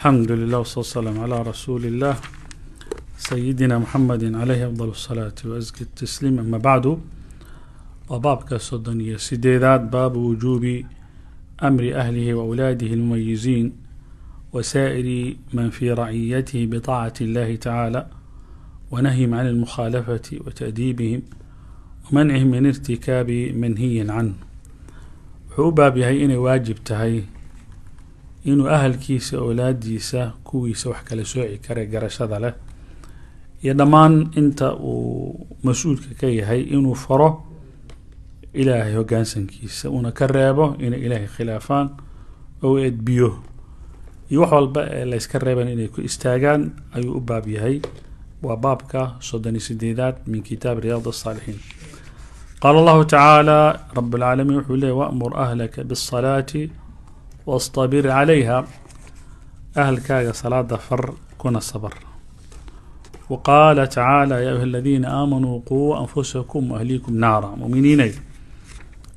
الحمد لله والصلاة والسلام على رسول الله سيدنا محمد عليه أفضل الصلاة وأزكى التسليم أما بعد وبابك الصدنية سديدات باب وجوب أمر أهله وأولاده المميزين وسائر من في رعيته بطاعة الله تعالى ونهيهم عن المخالفة وتأديبهم ومنعهم من ارتكاب منهي عنه عقوبة بهي إني واجب تهي inuu ahalkiisa awlaadiisa kuwiisa wax kala sooci kara garashada leh iyo dhammaan inta uu mas-uulka ka yahay inuu faro ilaahay hogaansankiisa uuna ka reebo inay ilaahay khilaafaan oo edbiyo iyo wax walba ee layska yska reeban inay ku istaagaan ayuu u baab yahay waa baabka soddon iyo sideedaad min kitaab riyaad asaalixiin qaala allahu tacaala rabi اlcaalamiin wuxuu leey wamur ahlaka bisalaati wastabir calayha ahalkaaga salaada far kuna sabr wa qaala tacaala yaa ayuha aladiina aamanuu quu anfusakum ahliikum naara muminiinay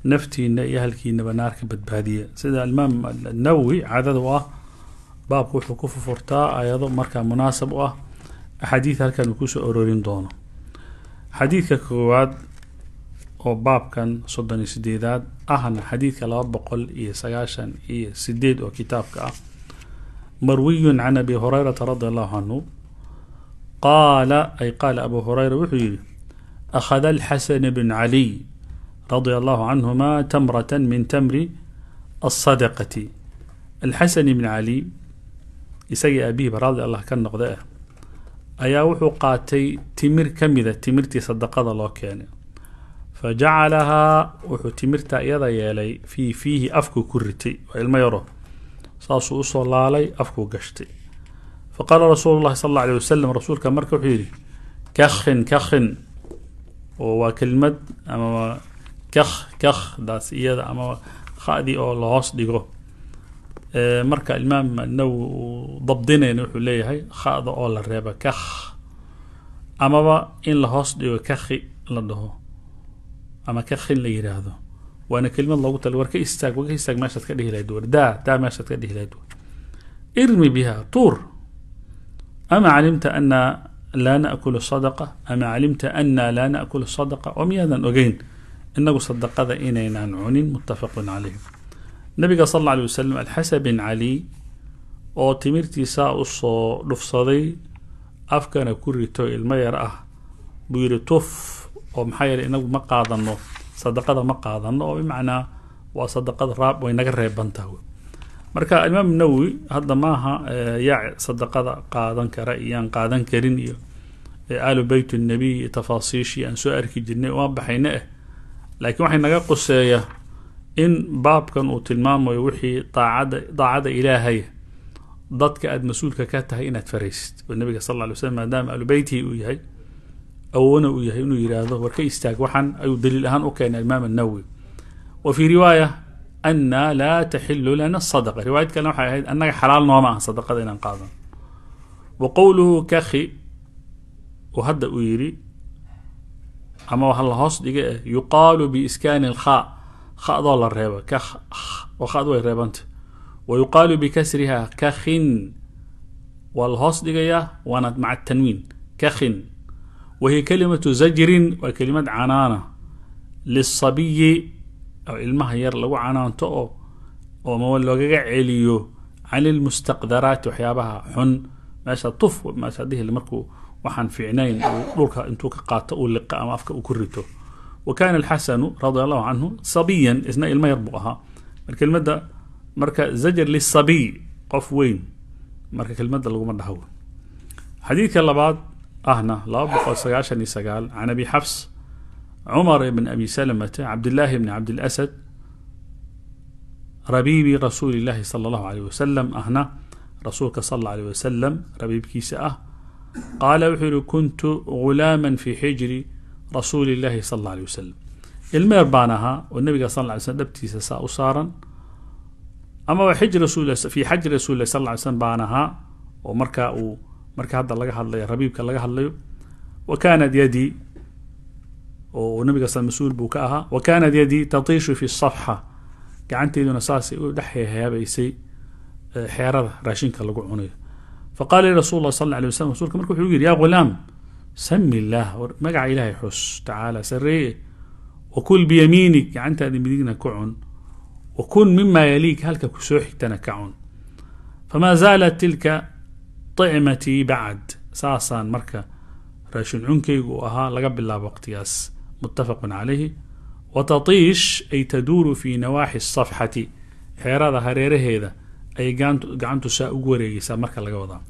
naftiina iyo ahalkiinaba naarka badbaadiya sida alimaam anawowi caadada u ah baabku wuxuu ku fufurtaa ayado markaa munaasab u ah axaadiid halkan uu kusoo arorin doono xadiidka koowaad oo baabkan soddon iyo sideedaad ahna xadiidka laba boqol iyo sagaashan iyo sideed oo kitaabka ah marwiyun can abi hurayrata radi allahu canhu qaala ay qaala abu hurayra wuxuu yidhi akhada alxasan bn caliy radi allahu canhuma tamrata min tamri alsadaqati alxasan ibn cali isagii abihiba raadli allah ka noqda ah ayaa wuxuu qaatay timir ka mida timirtii sadaqada loo keenay fajacalahaa wuxuu timirta iyada yeelay fii fiihi afkuu ku ritay waa ilmo yaro saasuu usoo laalay afkuu gashtay fa rasuulu llahi sal alla alay wasalam rasuulka marka wuxuu yidhi kakhin kakhin oo waa kelmad ama kakh kakh daas iyada ama khadii oo la hoos dhigo marka imaam nawowi uu dabdinayna wuxuu leeyahay khada oo la reebo kakh amaba in la hoos dhigo kakhi la dhaho ama ka la yidhaahdo waana kelimad loogu tal war ka istaag war istaag meeshaad ka dhihi lahayd war daa daa meeshaad ka dhihi lahayd war irmi biha tuur ama calimta ana laa naakulu sadaqa ama calimta ana laa naakulu sadaqa oo miyaadan ogeyn inagu sadaqada inaynaan cunin muttafaqun calayh nabiga sal alla alay wasalam alxasan bin cali oo timirtiisaa usoo dhufsaday afkana ku rito ilmo yar ah buu yidhi tuf oo maxaa yeele inagu ma qaadano sadaqada ma qaadano oo bimacnaa waa sadaqada raab way naga reebantaha marka alimaam nawowi hadda maaha yaa sadaqada qaadan kara iyo aan qaadan karin iyo aalu beyt nabiy iyo tafaasiishii aan soo arki jirnay uma baxayna ah eh. laakiin waxay naga quseeya in baabkan uu tilmaamayo wixii taacada daacada ilaahaya dadka aada mas-uulka ka tahay inaad faraysid oo nabiga sal lla alay slam maadaama aalu beytihi uu yahay awoona uu yahay inuu yidhaahdo war ka istaag waxaan ayuu daliil ahaan u keena imaam anawowi wa fii riwaaya ana laa taxilu lana sadaqa riwaayad kalena waxay ahayd annaga xalaal nooma aha sadaqada inaan qaadan wa qowluhu kakhi uu hadda uu yidhi ama waxa la hoos dhiga eh yuqaalu biiskaani alkhaa khadoo la reeba ka oo khadu way reebanta wa yuqaalu bikasriha kakhin waa la hoos dhigayaa waana maca tanwiin kakhin wahiya kalimatu zajrin waa kelimad canaana lisabiyi oo ilmaha yar lagu canaanto oo oo loogaga celiyo can ilmustaqdaraati waxyaabaha xun meesha tuf meesha dhihi markuu waxaan fiicnayn dhulka intuu ka qaato uu liqa ama afka uu ku rito wa kaana alxasanu radia allahu canhu sabiyan isna ilmo yar buu ahaa mar kelmadda marka zajr lisabiy qof weyn marka kelmadda laguma dhahawo xadiidka labaad ahna laba boqol sagaashan iyo sagaal can abi xabs cumar bn abi salamata cabdillaahi bni cabdilasad rabiibi rasuuli illaahi sala allahu aleyh wasalam ahna rasuulka sala alla aleyh wasalam rabiibkiisa ah qaala wuxuu yihi kuntu ghulaaman fii xijri rasuuli illaahi sala alla aleh wasalam ilmeer baan ahaa oo nabiga sal lla ly slm dhabtiisa saa u saaran amaba xij rasul fii sal ly slm baan ahaa oo markaa uu marka hadda laga hadlayo rabiibka laga hadlayo wa kanat yadi oo nabiga sal mas-uul buu ka ahaa wa kanat yadi tatiishu fi safxa gacanteyduna saasay u dhexhehaabaysay xeerada raashinka lagu cunayo faqala li rasul lah sal lla alay waslam rasulka marka wuxuu yidhi ya ghulaam sami illah magaca ilaahay xus tacaala sareeye wa kul biyamiinig gacantaada midigna ka cun wa kun mima yaliig halka kusoo xigtana ka cun famaa zaalat tilka ticmatii bacd saasaan marka raashin cunkaygu ahaa laga bilaabo waqtigaas muttafaqun calayhi wa tatiish ay taduuru fii nawaaxi safxati xeerada hareeraheeda ayay gacantu saa ugu wareegeysaa marka laga wadaa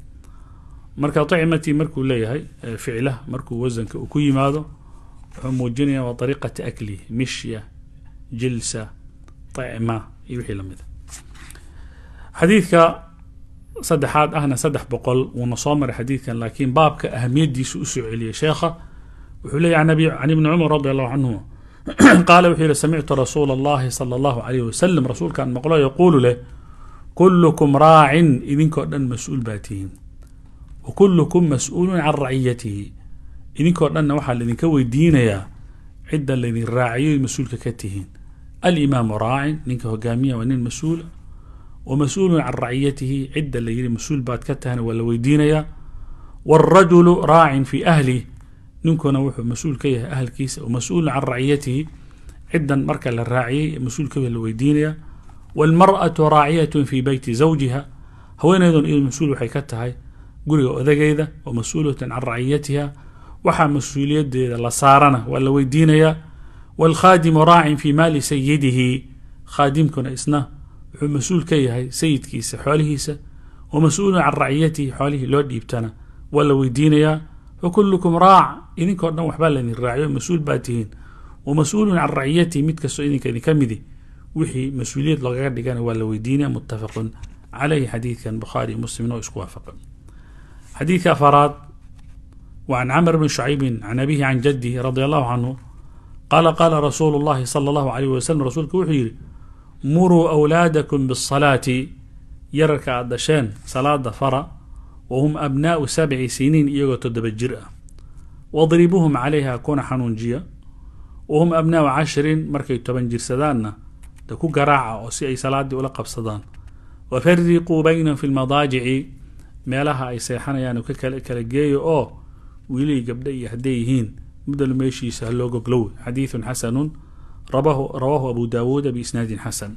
marka ticmatii markuu leeyahay ficla markuu wasanka uu ku yimaado wuxuu muujinaya waa ariiqata aklihi mishya jilsa ticma iyo wixii lamida xadiidka saddexaad ahna saddex boqol wuuna soo maray xadiidkan laakiin baabka ahamiyadiisu usoo celiyey sheekha wuxuu leeya can ibni cumar radi allahu canhuma qaala wuxuu yihi samictu rasuul allahi sala allahu calayh wasalam rasuulkaan maqlo yaquulu leh kullukum raacin idinkoo dhan mas-uul baa tihiin wa kullukum mas-uulun can raciyatihi idinkoo dhanna waxaa laydinka weydiinayaa cidda laydin raaciyoy mas-uulka ka tihiin alimaamu raacin ninka hogaamiya waa nin mas-uula mas uulun can raciyatihi cidda la yidhi mas-uul baad ka tahana waa la weydiinayaa wاlrajulu raacin fii ahlih ninkuna wuxuu mas-uul ka yahay ahalkiisa mas-uulun can raciyatihi cidan marka la raaciyey mas-uul ka la weydiinayaa wاlmarأaةu raaciyat fii beyti zawjiha haweeneyduna iyadu mas-uul waxay ka tahay guriga odageyda wa mas-uulatan can raciyatiha waxaa mas-uuliyadeeda la saarana waa la weydiinayaa wاlkhaadimu raacin fii maali sayidihi khaadimkuna isna wuxuu mas-uul ka yahay sayidkiisa xoolihiisa wa mas-uulun can raciyatihi xoolihii loo dhiibtana waa la weydiinayaa fa kullukum raac idinkoo dhan waxbaa laydin raaciyo mas-uul baa tihiin wa mas-uulun can raciyatihi mid kastoo idinka ka midi wixii mas-uuliyad loogaga dhigana waa la weydiinaya muttafaqun calayhi xadiidkan bukhaari iyo muslimna oo isku waafaqa xadiidka afaraad wa can camr bn shucaybin can abihi can jaddihi radi allahu canhu qaala qaala rasuulu اllahi salى اllahu alayh waslm rasuulka wuxuu yidhi muruu awlaadakum bisalaati yararka aad dhasheen salaada fara wa hum abnaau sabci siniin iyagoo toddoba jir ah wadribuhum calayha kuna xanuunjiya wa hum abnaau cashirin markay toban jirsadaanna de ku garaaca oo si ay salaadii ula qabsadaan wa wafariquu baynahum fi lmadaajici meelaha ay seexanayaan ka kala geeyo oo wiilihii gabdha iyo hadday yihiin mudal meeshiisa ha loo goglow xadiiun xasanun رواه أبو داود بإسناد حسن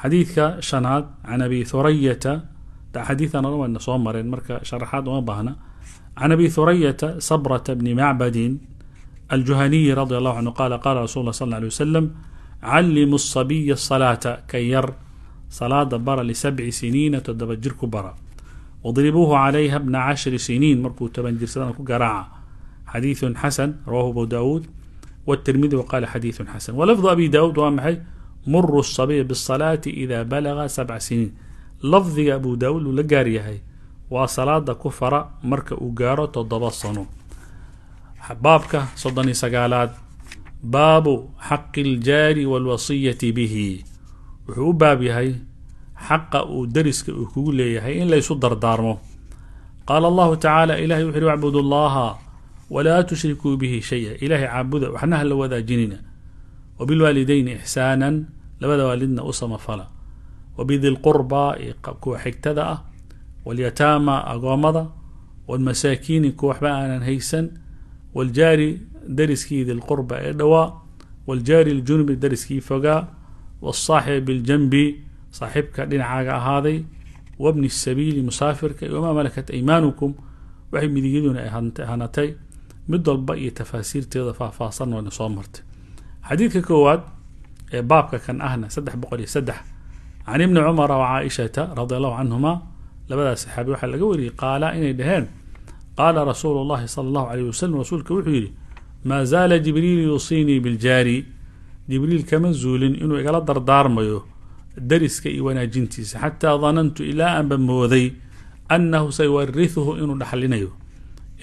xadiidka shanaad can abi hurayata xadiidan oo dhanna soo mareen marka sharaxaad uma baahna can abi hurayata sabrata bni macbadin aljuhaniyi radi allahu canhu qaala qaala rasul lah sal ly wasalam callimu asabiya asalaata ka yar salaada bara lisabci siniina toddoba jir ku bara wadribuuhu calayha bna cashri siniin markuu toban jirsadana ku garaaca xadiidun xasan rawahu abu daawuud والترمذي وقال حديث حسن ولفظ أبي داود ومحي مر الصبي بالصلاة إذا بلغ سبع سنين لفظ أبو داود لقاريهي وصلاة كفر مرك أقارة تضبصنه baabka soddon iyo sagaalaad baabu xaqi iljaari waalwasiyati bihi wuxuu u baab yahay xaqa uu deriska uu kugu leeyahay in laysu dardaarmo qaala allahu tacaala ilahay wuxu uhi wacbud llaha walaa tushrikuu bihi shay-a ilaahay caabuda waxna ha la wadaajinina wabilwaalidayni ixsaanan labada waalidna u samafala wabidi lqurbaa kuwa xigtada ah walyataama agoommada walmasaakiini kuwa waxba aanan haysan waljaari dariskii dilqurba ee dhowaa waljaari ljunubi dariskii fogaa waalsaaxibi biljanbi saaxiibka dhinacaaga ahaaday wabni sabiili musaafirka iyo wamaa malakat aymaanukum waxay midigyaduna ay hanaatay mid walba iyo tafaasiirteeda faahfaahsan wayna soo martay xadiidka koowaad ee baabka kan ahna saddex boqol iyo saddex can ibni cumara wa caaishata radi allahu canhuma labadaas saxaabi waxaa laga wariyey qaala inay dhaheen qaala rasuulu llahi sala allahu alayh wasalam rasuulka wuxuu yidhi maa zaala jibriil yuusiinii biljaari jibriil kama zuulin inuu igala dardaarmayo dariska iyo wanaajintiisa xataa danantu ilaa anba mooday annahu sayuwarihuhu inuu dhaxlinayo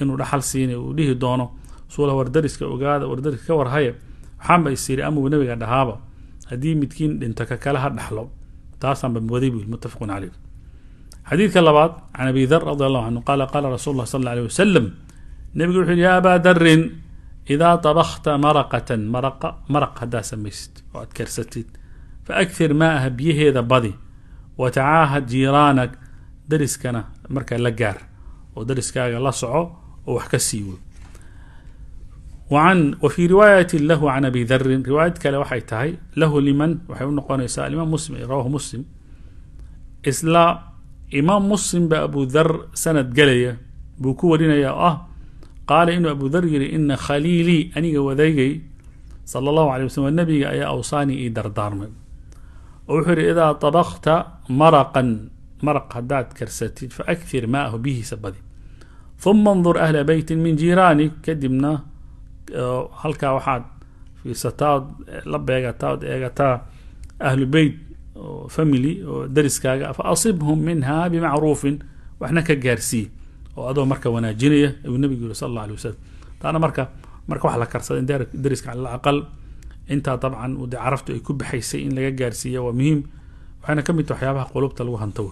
inuu dhaxal siina uu dhihi doono suula wardariska ogaada wardariska ka warhaye waxaanba isyiri amau nabiga dhahaaba haddii midkiin dhinto kakale ha dhaxlo taasaanbaan waday bu muttafaqun caleyh xadiidka labaad can abi dar radi allahu canhu qaala qaala rasul ullah sal alla aleyh wasalam nebigu wuxu yihi ya abaa darin idaa dabakta maraqatan maraqa maraq haddaa samaysid oo aad karsatid faakthir maaha biyaheeda badi watacaahad jiiraanak dariskana markaa la gaar oo dariskaaga la soco oo wax ka siiwo an wa riwaayati lahu can abi darin riwaayad kale waxay tahay lahu liman waxay unoqonaysaa alimaam muslim rawahu muslim isla imaam muslim ba abu dar sanad gelaya buu ku warinaya oo ah qaala inuu abu dar yiri ina khaliilii aniga wadaygay sala allahu alay waslm nabiga ayaa awsaanii ii dardaarmay oo wuxuu yihi idaa dabakta maraqan maraq haddaad karsatid faakir maahu bihiisa badi uma ndur ahla beyti min jiiraanik kadibna halkaa waxaad fiirsataa ood la beegataa eegataa ahlu beyt oo family oo dariskaaga fa asibhum minha bimacruufin waxna ka gaarsiiye oo adoo marka wanaajinaya ayuu nabigu yiri sal alla alay wasalam taana marka marka wax la karsada in dariska cala intaa dabcan de caraftu ay ku baxaysay in laga gaarsiiya waa muhiim waxaana ka mid waxyaabaha qulubta lagu hantawo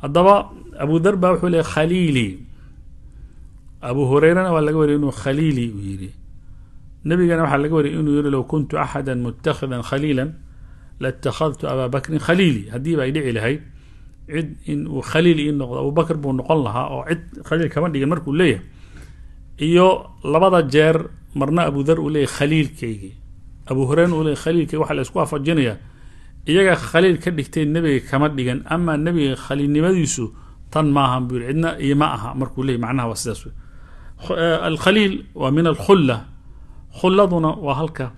haddaba abu dar ba wuxuu leey khaliili abu hureyrana waa laga wariyay inuu khaliili uu yidhi nebigana waxaa laga wariyay inuu yihi low kuntu axada mutakhidan khaliila latakhadtu abaa bakrin khaliili haddiiba ay dhici lahayd cid in uu khaliil ii noqdo abu buu noqon lahaa oo cid khaliil kama dhigan markuu leeyahay iyo labada jeer marna abudar uu leeyahy khaliilkaygii abu hureyrana uu leeyahy khaliilkaygi waxaa la isku iyaga khaliil ka dhigtay nebiga kama dhigan ama nebiga khaliilnimadiisu tan maahan buu yidhi cidna iima aha markuu leeyahy macnaha waa sidaas wey alkhaliil waa min alkhulla khulladuna waa halka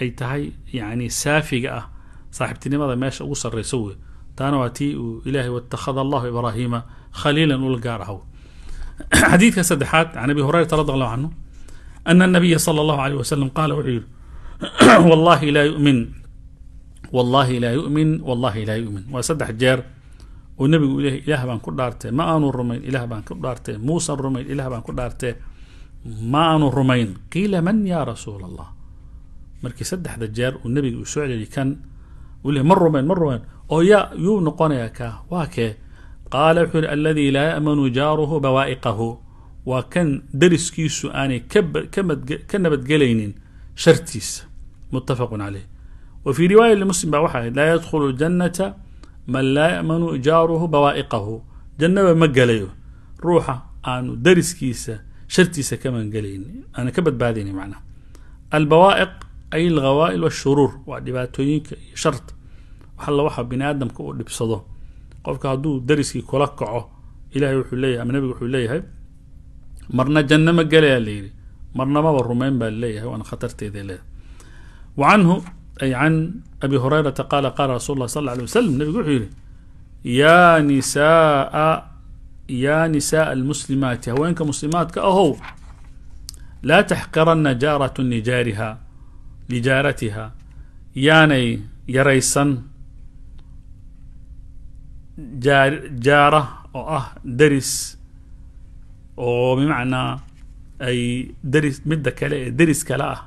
ay tahay yani saafiga ah saaxiibtinimada meesha ugu sarraysa wey taana waa tii uu ilaahay watakhada allahu ibraahiima khaliilan ula gaar ahaw xadiidka saddexaad can abi hurayrata radi allahu canhu ana anabiya sala allahu alayh wasalam qaala wuxuu yidhi wallahi laa yumin wallahi laa yumin wallahi laa yumin waa saddex jeer oo nabigu leh ilaah baan ku dhaartee ma aanu rumayn ilaah baan ku dhaartee muusan rumayn ilah baan ku dhaartee ma aanu rumayn qiila man ya rasuul allah markii saddexda jeer uu nabiga uu soo celiyay kan uu leh ma rumayn ma rumayn oo ya yuu noqonayaa kaa waa kee qaala wuxuu yihi aladii laa ya'manu jaaruhu bawaa'iqahu waa kan deriskiisu aanay ka nabadgelaynin shartiisa muttafaqun caleyh wa fii riwaaya limuslim baa waxa ahayd laa yadkhulu ljannata man laa ya'manu jaaruhu bawaa'iqahu jannaba ma gelayo ruuxa aanu dariskiisa shartiisa ka maangelaynin aana ka badbaadaynin macnaha albawaa'iq ay alghawaa'il waashuruur waa dhibaatooyinka iyo sharta waxalla waxa bini aadamka uu dhibsado qofka hadduu dariskii kula kaco ilahay wuxuu leeyahay ama nebigu wuxuu leeyahay marna janno ma gelayaa layidhi marnamaba rumayn baa leeyahay waana khatarteeda leedahay wa canhu ay can abi hurayrata qaala qaala rasul lah sal alay wasalam nebigu wuxuu yidhi yaa nisaa yaa nisaءa almuslimaati haweenka muslimaadka ahow laa taxqirana jaaratun lijaariha lijaaratiha yaanay yaraysan aa jaara oo ah deris oo bimacnaa ay deris midda kale ee deris kale ah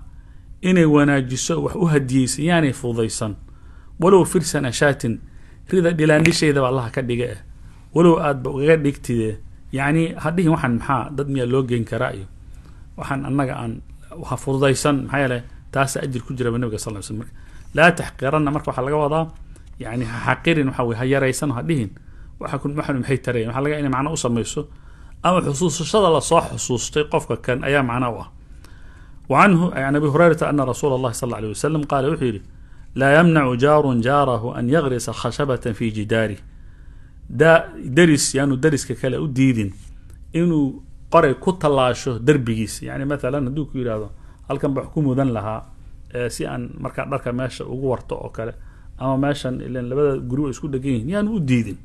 inay wanaajiso wax u hadiyeysa yaanay fudaysan walow firsan ashaatin rida dhilaandhishaydaba allaha ka dhiga ah walow aadba ugaga dhigtide yacnii hadhihin waxaan maxaa dad miyaa loo geyn karaa iyo waxaan annaga aan waxa fududaysan maxaa yeele taasa ajir ku jiraba nabiga sal l slm laa taxqiranna marka waxaa laga wadaa yani ha xaqirin waxa weye ha yaraysan ha dhihin waxa kun maxnu maxay tarayan waxa laga ina macno u samayso ama xusuusashada lasoo xusuustay qofka kan ayaa macna u ah abi وعنه ana أبي هريرة sal رسول الله صلى الله عليه وسلم قال وحيري لا يمنع جار جاره أن يغرس خشبة في جداره دا درس يعني درس ككلا وديدين إنه قري كتلاشو دربيس يعني مثلا هدوك يرادو هل كان ku mudan lahaa si aan markaa dharka meesha ugu warto oo kale ama meeshan ilan labada guri way isku dhegan yihiin yaanu u diidin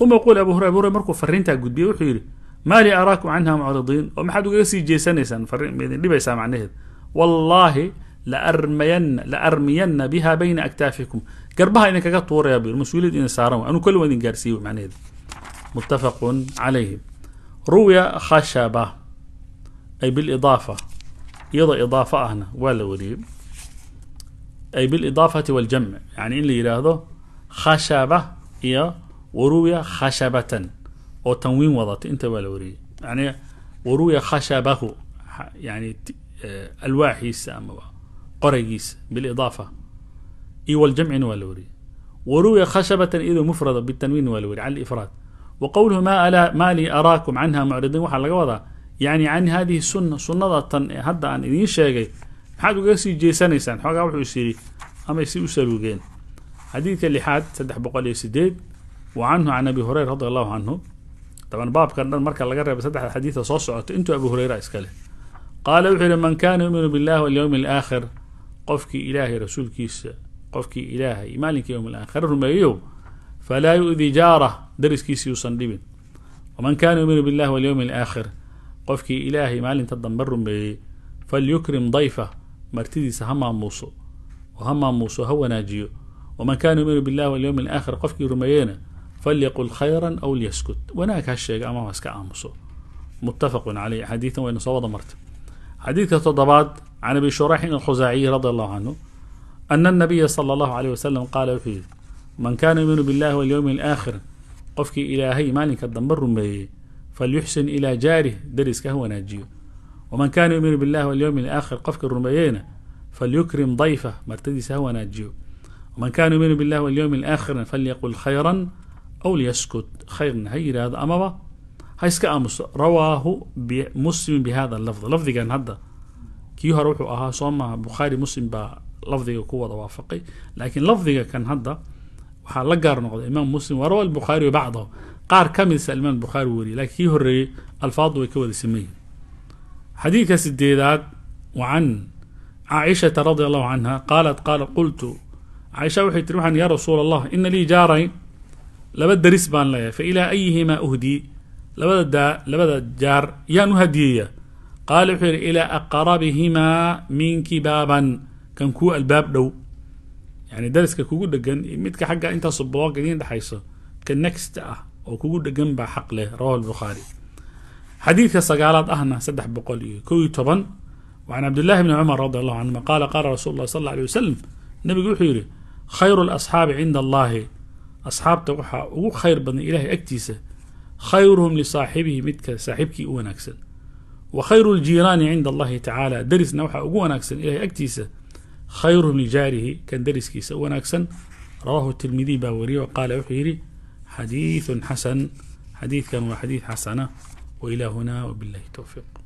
uma yaquul abu hurera abu hurera markuu fariintaa gudbiyey wuxuu yidhi maa li araakum canha mucridiin oo maxaad ugaga sii jeesanaysaan fariin dhibaysaa macnaheed wallaahi laarmayanna la armiyanna biha bayna aktaafikum garbaha idinkaga tuuraya bu mas-uuliyad idin saaran anuu kolli waa idin gaarsiiye macnaheed muttafaqun calayhi ruwya khashaba ay bilidaafa iyadoo idaafa ahna waa la wariyey ay bilidaafati waljamc yani in la yidhaahdo khashaba iyo waruwya khashabatan oo tanwiin wadata inta eh, waa la wariyey yani waruya khashabahu yani alwaaxiisa amaba qoraygiisa bilidaafa iyo waljamcina waa la wariyey waruya khashabatan iyadoo mufrada bitanwiin waa la wariyey can ifraad wa qowluhu maa lii araakum canha mucridiin waxaa laga wadaa yani can hadihi sunna sunnada tan ee hadda aan idiin sheegay maxaad ugaga sii jeesanaysaan xoogaa wuxuu is yidhi amay si u saluugeen xadiidka lixaad saddex boqol iyo sideed wa canhu can abi hureyra radi allahu canhu daban baabkan dhan marka laga reebay saddexda xadiida soo socota intuu abu hureyra iskale qaala wuxuu yihi man kaana yuminu billahi walyowmi alaakhir qofkii ilaahay rasuulkiisa qofkii ilaahay maalinka yowm alaakhir rumeeyow falaa yu-dii jaarah dariskiisii uusan dhibin waman kaana yuminu billahi walyowmi alaakhir qofkii ilaahay maalinta dambe rumeeyey falyukrim dayfa martidiisa ha maamuuso oo ha maamuuso ha wanaajiyo waman kaana yuminu billahi walyowmi alaakhir qofkii rumeeyeyna falyaqul khayra aw lyaskut wanaag ha sheega ama ha iska aamuso muttafaqun caleyh xadiidan wayna soo wada marta xadiidka toddobaad can abi shuraxin alkhusaaciyi radi allahu canhu ana anabiya sala allahu aleyh wasalam qaala wuxuu yihi man kaana yuuminu billahi walyowmi alaakhir qofkii ilaahay maalinka dambe rumeeyey falyuxsin ilaa jaarih dariska ha wanaajiyo waman kaana yuuminu billahi walyowmi alaakhir qofkii rumeeyeyna falyukrim dayfah martadiisa ha wanaajiyo waman kaana yuuminu billahi walyowmi alaakhirna falyaqul khayran aw lyaskut khayrna ha yidhaahdo amaba ha iska aamuso rawaahu muslimin bi hada lafd lafdigan hadda kii hore wuxuu ahaa soo bukhaari muslim baa lafdiga ku wada waafaqay laakiin lafdiga kan hadda waxaa la gaar noqday imaam muslim wa rawa albukhaariyu bacdahu qaar ka midsa imaam bukhaari weriyay lakiin kii horeeyey alfaadu way ka wada sameeyeen xadiidka sideedaad wacan caaishata radi allahu canha qaalat qaala qultu caaisha waxay tiri waxaan yaa rasuula allah ina lii jaarayn laba daris baan leeyahay fa ilaa ayihimaa uhdii labada daa labada jaar yaan u hadiyayaa qaala wuxuu yidhi ilaa aqrabihimaa minki baaban kan kuu albaab dhow yani dariska kugu dhegan midka xagga intaasu boog idiin dhexayso ka nexta ah oo kugu dhegan baa xaq leh rawahu lbukhaari xadiidka sagaalaad ahna saddex boqol iyo kow iyo toban can cabdillahi bni cumar radi allahu canhuma qaala qaala rasuulu llahi sal alla alay wasalam nebigu wuxuu yidhi khayru lasxaabi cinda allahi asxaabta waxaa ugu khayr badan ilaahay agtiisa khayruhum lisaaxibihi midka saaxiibkii u wanaagsan wa khayru ljiiraani cinda allahi tacaala derisna waxaa ugu wanaagsan ilahay agtiisa khayruhum lijaarihi kan deriskiisa u wanaagsan rawahu tirmidiy baa wariye qaala wuxuu yidhi xadiiثun xasan xadiidkan waa xadiid xasana wailaa huna wbiاllahi towfiiq